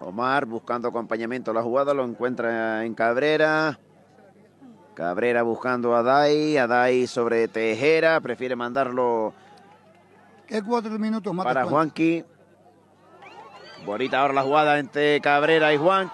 Omar buscando acompañamiento a la jugada, lo encuentra en Cabrera. Cabrera buscando a Day, Dai sobre Tejera, prefiere mandarlo cuatro minutos más para Juanqui. Bonita ahora la jugada entre Cabrera y Juanqui.